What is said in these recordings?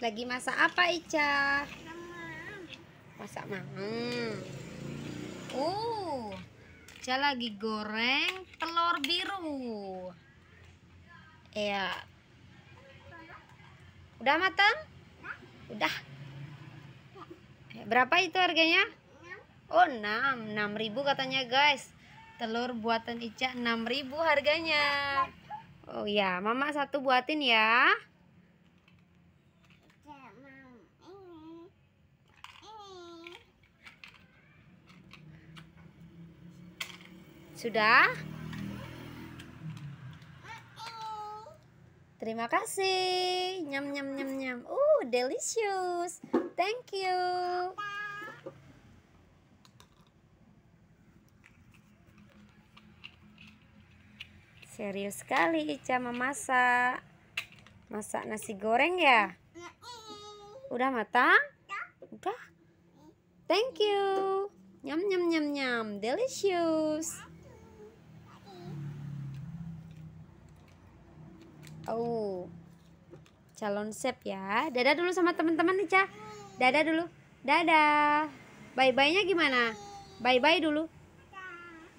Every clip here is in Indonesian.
Lagi masak apa Ica? Masak mangga. Oh, Ica lagi goreng telur biru. Ya, Udah matang? Udah. Berapa itu harganya? Oh, enam, enam ribu katanya, guys. Telur buatan Ica enam ribu harganya. Oh ya, Mama satu buatin ya. Sudah? Terima kasih. Nyam nyam nyam nyam. Uh, delicious. Thank you. Serius sekali Ica memasak. Masak nasi goreng ya? Udah matang? Udah. Thank you. Nyam nyam nyam nyam. Delicious. Oh. Calon sep ya. Dadah dulu sama teman-teman nih Ica. Dadah dulu. Dadah. Bye-bye-nya gimana? Bye-bye dulu.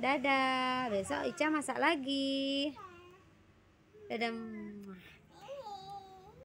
Dadah. Besok Ica masak lagi. Dadah.